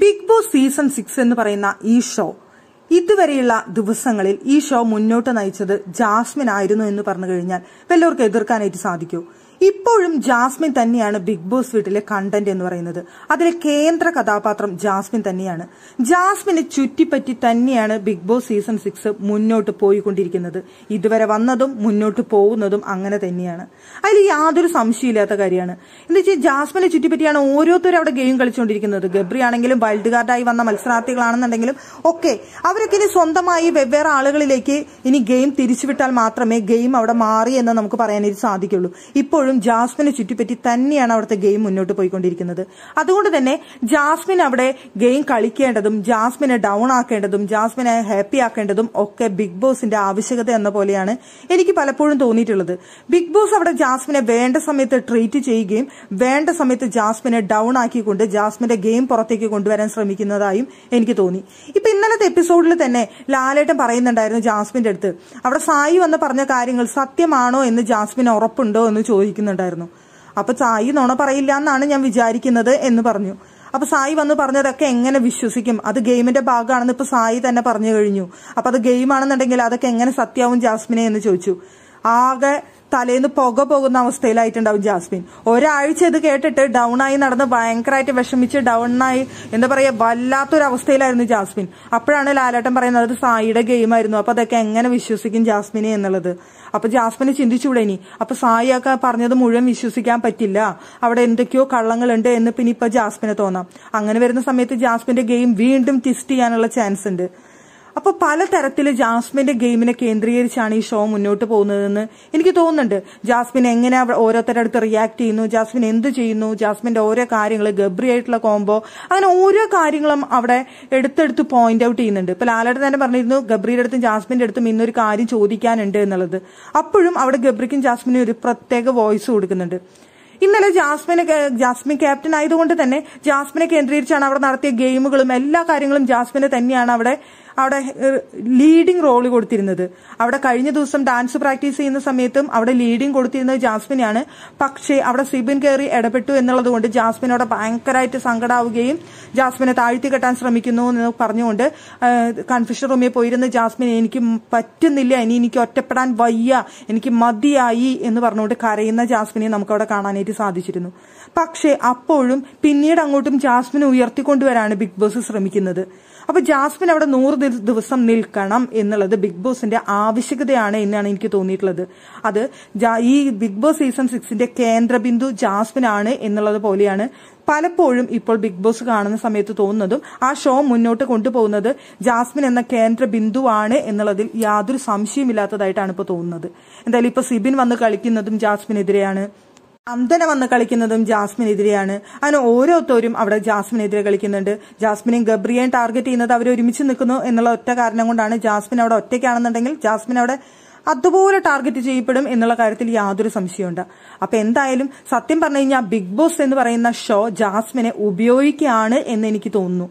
big boss season six എന്ന് പറയുന്ന ഈ ഷോ ഇതുവരെയുള്ള ദിവസങ്ങളിൽ ഈ ഷോ മുന്നോട്ട് നയിച്ചത് ജാസ്മിൻ ആയിരുന്നു എന്ന് പറഞ്ഞു കഴിഞ്ഞാൽ വല്ലവർക്കും എതിർക്കാനായിട്ട് സാധിക്കൂ ഇപ്പോഴും ജാസ്മിൻ തന്നെയാണ് ബിഗ് ബോസ് വീട്ടിലെ കണ്ടന്റ് എന്ന് പറയുന്നത് അതിലെ കേന്ദ്ര കഥാപാത്രം ജാസ്മിൻ തന്നെയാണ് ജാസ്മിനെ ചുറ്റിപ്പറ്റി തന്നെയാണ് ബിഗ് ബോസ് സീസൺ സിക്സ് മുന്നോട്ട് പോയിക്കൊണ്ടിരിക്കുന്നത് ഇതുവരെ വന്നതും മുന്നോട്ട് പോകുന്നതും അങ്ങനെ തന്നെയാണ് അതിൽ യാതൊരു സംശയമില്ലാത്ത കാര്യമാണ് എന്ന് വെച്ചാൽ ജാസ്മിനെ ചുറ്റിപ്പറ്റിയാണ് ഓരോരുത്തരും അവിടെ ഗെയിം കളിച്ചുകൊണ്ടിരിക്കുന്നത് ഗബ്രി ആണെങ്കിലും വൈൽഡ് കാർഡായി വന്ന മത്സരാർത്ഥികളാണെന്നുണ്ടെങ്കിലും ഒക്കെ അവരൊക്കെ ഇനി സ്വന്തമായി വെവ്വേറെ ആളുകളിലേക്ക് ഇനി ഗെയിം തിരിച്ചുവിട്ടാൽ മാത്രമേ ഗെയിം അവിടെ മാറി എന്ന് നമുക്ക് പറയാനായിട്ട് സാധിക്കുള്ളൂ ഇപ്പോഴും എപ്പോഴും ജാസ്മിനെ ചുറ്റിപ്പറ്റി തന്നെയാണ് അവിടുത്തെ ഗെയിം മുന്നോട്ട് പോയിക്കൊണ്ടിരിക്കുന്നത് അതുകൊണ്ട് തന്നെ ജാസ്മിൻ അവിടെ ഗെയിം കളിക്കേണ്ടതും ജാസ്മിനെ ഡൗൺ ആക്കേണ്ടതും ജാസ്മിനെ ഹാപ്പി ആക്കേണ്ടതും ഒക്കെ ബിഗ് ബോസിന്റെ ആവശ്യകത എന്ന പോലെയാണ് എനിക്ക് പലപ്പോഴും തോന്നിയിട്ടുള്ളത് ബിഗ് ബോസ് അവിടെ ജാസ്മിനെ വേണ്ട സമയത്ത് ട്രീറ്റ് ചെയ്യുകയും വേണ്ട സമയത്ത് ജാസ്മിനെ ഡൗൺ ആക്കിക്കൊണ്ട് ജാസ്മിന്റെ ഗെയിം പുറത്തേക്ക് കൊണ്ടുവരാൻ ശ്രമിക്കുന്നതായും എനിക്ക് തോന്നി ഇപ്പൊ ഇന്നലത്തെ എപ്പിസോഡിൽ തന്നെ ലാലേട്ടൻ പറയുന്നുണ്ടായിരുന്നു ജാസ്മിന്റെ അടുത്ത് അവിടെ സായി വന്ന് പറഞ്ഞ കാര്യങ്ങൾ സത്യമാണോ എന്ന് ജാസ്മിന് ഉറപ്പുണ്ടോ എന്ന് ചോദിക്കും ചോദിക്കുന്നുണ്ടായിരുന്നു അപ്പൊ സായി നുണ പറയില്ല എന്നാണ് ഞാൻ വിചാരിക്കുന്നത് എന്ന് പറഞ്ഞു അപ്പൊ സായി വന്ന് പറഞ്ഞതൊക്കെ എങ്ങനെ വിശ്വസിക്കും അത് ഗെയിമിന്റെ ഭാഗമാണെന്ന് ഇപ്പൊ സായി തന്നെ പറഞ്ഞു കഴിഞ്ഞു അപ്പൊ അത് ഗെയിമാണെന്നുണ്ടെങ്കിൽ അതൊക്കെ എങ്ങനെ സത്യാവും ജാസ്മിനെ എന്ന് ചോദിച്ചു ആകെ തലേന്ന് പുക പോകുന്ന അവസ്ഥയിലായിട്ടുണ്ടാവും ജാസ്മിൻ ഒരാഴ്ച ഇത് കേട്ടിട്ട് ഡൗൺ ആയി നടന്ന് ഭയങ്കരമായിട്ട് വിഷമിച്ച് ഡൗൺ ആയി എന്താ പറയാ വല്ലാത്തൊരു ജാസ്മിൻ അപ്പോഴാണ് ലാലേട്ടൻ പറയുന്നത് അത് സായിയുടെ ഗെയിം ആയിരുന്നു അപ്പൊ അതൊക്കെ എങ്ങനെ വിശ്വസിക്കും ജാസ്മിനെ എന്നുള്ളത് അപ്പൊ ജാസ്മിനെ ചിന്തിച്ചുകൂടെ ഇനി അപ്പൊ സായിയൊക്കെ പറഞ്ഞത് മുഴുവൻ വിശ്വസിക്കാൻ പറ്റില്ല അവിടെ എന്തൊക്കെയോ കള്ളങ്ങളുണ്ട് എന്ന് പിന്നെ ഇപ്പൊ ജാസ്മിനെ തോന്നാം അങ്ങനെ വരുന്ന സമയത്ത് ജാസ്മിന്റെ ഗെയിം വീണ്ടും ടിസ്റ്റ് ചെയ്യാനുള്ള ചാൻസ് ഉണ്ട് അപ്പോൾ പലതരത്തിൽ ജാസ്മിന്റെ ഗെയിമിനെ കേന്ദ്രീകരിച്ചാണ് ഈ ഷോ മുന്നോട്ട് പോകുന്നതെന്ന് എനിക്ക് തോന്നുന്നുണ്ട് ജാസ്മിൻ എങ്ങനെ ഓരോരുത്തരുടെ അടുത്ത് റിയാക്ട് ചെയ്യുന്നു ജാസ്മിൻ എന്ത് ചെയ്യുന്നു ജാസ്മിന്റെ ഓരോ കാര്യങ്ങൾ ഗബ്രി ആയിട്ടുള്ള കോംബോ അങ്ങനെ ഓരോ കാര്യങ്ങളും അവിടെ എടുത്തെടുത്ത് പോയിന്റ് ഔട്ട് ചെയ്യുന്നുണ്ട് ഇപ്പൊ ലാലേട്ടൻ തന്നെ പറഞ്ഞിരുന്നു ഗബ്രിയുടെ അടുത്തും ജാസ്മിന്റെ അടുത്തും ഇന്നൊരു കാര്യം ചോദിക്കാനുണ്ട് എന്നുള്ളത് അപ്പോഴും അവിടെ ഗബ്രിക്കും ജാസ്മിനും ഒരു പ്രത്യേക വോയിസ് കൊടുക്കുന്നുണ്ട് ഇന്നലെ ജാസ്മിന് ജാസ്മിൻ ക്യാപ്റ്റൻ ആയതുകൊണ്ട് തന്നെ ജാസ്മിനെ കേന്ദ്രീകരിച്ചാണ് അവിടെ നടത്തിയ ഗെയിമുകളും എല്ലാ കാര്യങ്ങളും ജാസ്മിനെ തന്നെയാണ് അവിടെ അവിടെ ലീഡിംഗ് റോൾ കൊടുത്തിരുന്നത് അവിടെ കഴിഞ്ഞ ദിവസം ഡാൻസ് പ്രാക്ടീസ് ചെയ്യുന്ന സമയത്തും അവിടെ ലീഡിംഗ് കൊടുത്തിരുന്നത് ജാസ്മിനാണ് പക്ഷേ അവിടെ സിബിൻ കയറി ഇടപെട്ടു എന്നുള്ളതുകൊണ്ട് കൊണ്ട് ജാസ്മിനോട് ഭയങ്കരമായിട്ട് സങ്കടാവുകയും ജാസ്മിനെ താഴ്ത്തി കെട്ടാൻ ശ്രമിക്കുന്നു എന്ന് പറഞ്ഞുകൊണ്ട് കൺഫ്യൂഷൻ റൂമിൽ പോയിരുന്ന ജാസ്മിൻ എനിക്ക് പറ്റുന്നില്ല ഇനി എനിക്ക് ഒറ്റപ്പെടാൻ വയ്യ എനിക്ക് മതിയായി എന്ന് പറഞ്ഞുകൊണ്ട് കരയുന്ന ജാസ്മിനെ നമുക്കവിടെ കാണാനായിട്ട് സാധിച്ചിരുന്നു പക്ഷേ അപ്പോഴും പിന്നീട് അങ്ങോട്ടും ജാസ്മിനെ ഉയർത്തിക്കൊണ്ടുവരാണ് ബിഗ് ബോസ് ശ്രമിക്കുന്നത് അപ്പൊ ജാസ്മിൻ അവിടെ നൂറ് ദിവസം നിൽക്കണം എന്നുള്ളത് ബിഗ് ബോസിന്റെ ആവശ്യകതയാണ് എന്നാണ് എനിക്ക് തോന്നിയിട്ടുള്ളത് അത് ഈ ബിഗ് ബോസ് സീസൺ സിക്സിന്റെ കേന്ദ്രബിന്ദു ജാസ്മിൻ ആണ് എന്നുള്ളത് പോലെയാണ് പലപ്പോഴും ഇപ്പോൾ ബിഗ് ബോസ് കാണുന്ന സമയത്ത് തോന്നുന്നതും ആ ഷോ മുന്നോട്ട് കൊണ്ടുപോകുന്നത് ജാസ്മിൻ എന്ന കേന്ദ്ര ബിന്ദുവാണ് എന്നുള്ളതിൽ യാതൊരു സംശയമില്ലാത്തതായിട്ടാണ് ഇപ്പോൾ തോന്നുന്നത് എന്തായാലും ഇപ്പോൾ സിബിൻ വന്ന് കളിക്കുന്നതും ജാസ്മിനെതിരെയാണ് അന്തന വന്ന് കളിക്കുന്നതും ജാസ്മിനെതിരെയാണ് അങ്ങനെ ഓരോരുത്തരും അവിടെ ജാസ്മിനെതിരെ കളിക്കുന്നുണ്ട് ജാസ്മിനെയും ഗബ്രിയെയും ടാർഗറ്റ് ചെയ്യുന്നത് അവർ ഒരുമിച്ച് നിൽക്കുന്നു എന്നുള്ള ഒറ്റ കാരണം കൊണ്ടാണ് ജാസ്മിൻ അവിടെ ഒറ്റയ്ക്കാണെന്നുണ്ടെങ്കിൽ ജാസ്മിൻ അവിടെ അതുപോലെ ടാർഗറ്റ് ചെയ്യപ്പെടും എന്നുള്ള കാര്യത്തിൽ യാതൊരു സംശയമുണ്ട് അപ്പൊ എന്തായാലും സത്യം പറഞ്ഞു കഴിഞ്ഞാൽ ബിഗ് ബോസ് എന്ന് പറയുന്ന ഷോ ജാസ്മിനെ ഉപയോഗിക്കുകയാണ് എന്ന് എനിക്ക് തോന്നുന്നു